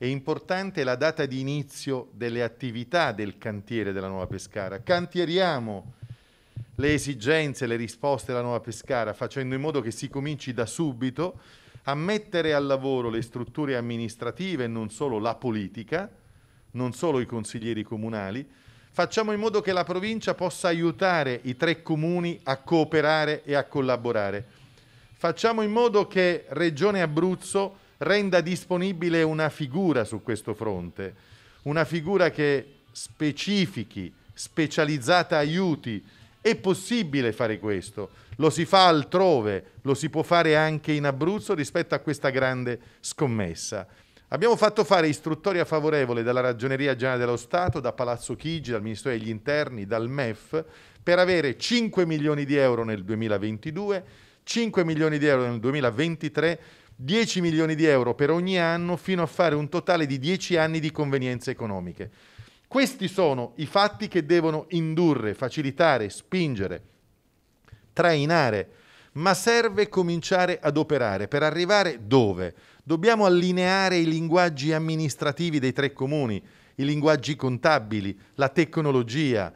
È importante la data di inizio delle attività del cantiere della Nuova Pescara. Cantieriamo le esigenze, le risposte della Nuova Pescara, facendo in modo che si cominci da subito a mettere al lavoro le strutture amministrative, non solo la politica, non solo i consiglieri comunali. Facciamo in modo che la provincia possa aiutare i tre comuni a cooperare e a collaborare. Facciamo in modo che Regione Abruzzo renda disponibile una figura su questo fronte, una figura che specifichi, specializzata aiuti. È possibile fare questo, lo si fa altrove, lo si può fare anche in Abruzzo rispetto a questa grande scommessa. Abbiamo fatto fare istruttoria favorevole dalla Ragioneria Generale dello Stato, da Palazzo Chigi, dal Ministero degli Interni, dal MEF, per avere 5 milioni di euro nel 2022, 5 milioni di euro nel 2023, 10 milioni di euro per ogni anno fino a fare un totale di 10 anni di convenienze economiche. Questi sono i fatti che devono indurre, facilitare, spingere, trainare, ma serve cominciare ad operare. Per arrivare dove? Dobbiamo allineare i linguaggi amministrativi dei tre comuni, i linguaggi contabili, la tecnologia,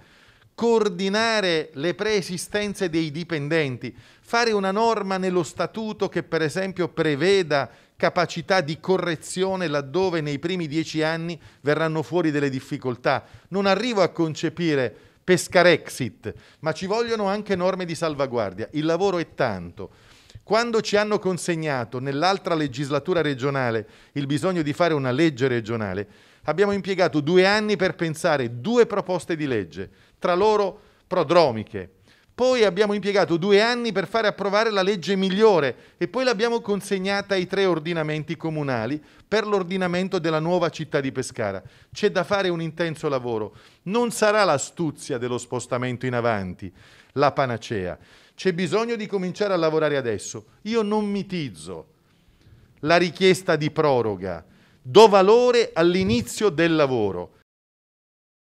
coordinare le preesistenze dei dipendenti, fare una norma nello statuto che per esempio preveda capacità di correzione laddove nei primi dieci anni verranno fuori delle difficoltà. Non arrivo a concepire pescarexit, ma ci vogliono anche norme di salvaguardia. Il lavoro è tanto. Quando ci hanno consegnato nell'altra legislatura regionale il bisogno di fare una legge regionale, abbiamo impiegato due anni per pensare due proposte di legge, tra loro prodromiche. Poi abbiamo impiegato due anni per fare approvare la legge migliore e poi l'abbiamo consegnata ai tre ordinamenti comunali per l'ordinamento della nuova città di Pescara. C'è da fare un intenso lavoro. Non sarà l'astuzia dello spostamento in avanti la panacea. C'è bisogno di cominciare a lavorare adesso. Io non mitizzo la richiesta di proroga. Do valore all'inizio del lavoro